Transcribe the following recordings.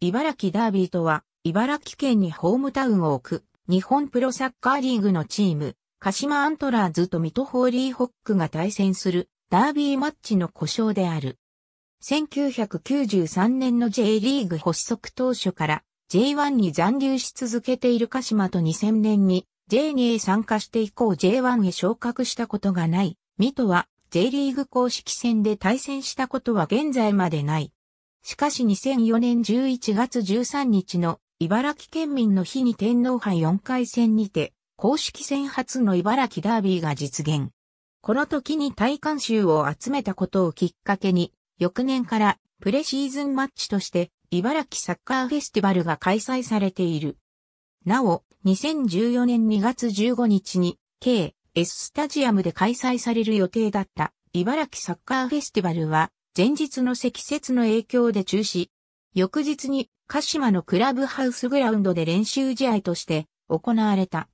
茨城ダービーとは、茨城県にホームタウンを置く、日本プロサッカーリーグのチーム、鹿島アントラーズと水戸ホーリーホックが対戦する、ダービーマッチの故障である。1993年の J リーグ発足当初から J1 に残留し続けている鹿島と2000年に J2 へ参加して以降 J1 へ昇格したことがない。水戸は J リーグ公式戦で対戦したことは現在までない。しかし2004年11月13日の茨城県民の日に天皇杯4回戦にて、公式戦初の茨城ダービーが実現。この時に大観衆を集めたことをきっかけに、翌年からプレシーズンマッチとして茨城サッカーフェスティバルが開催されている。なお、2014年2月15日に、K、S スタジアムで開催される予定だった茨城サッカーフェスティバルは前日の積雪の影響で中止。翌日に鹿島のクラブハウスグラウンドで練習試合として行われた。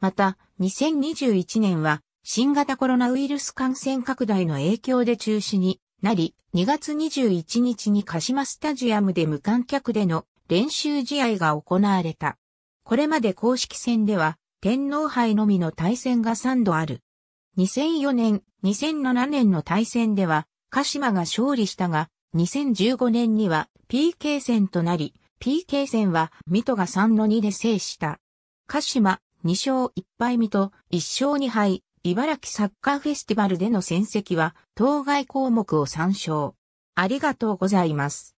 また、2021年は新型コロナウイルス感染拡大の影響で中止になり、2月21日に鹿島スタジアムで無観客での練習試合が行われた。これまで公式戦では天皇杯のみの対戦が3度ある。2004年、2007年の対戦では鹿島が勝利したが、2015年には PK 戦となり、PK 戦は水戸が3の2で制した。鹿島、2勝1敗水戸、1勝2敗、茨城サッカーフェスティバルでの戦績は、当該項目を参照。ありがとうございます。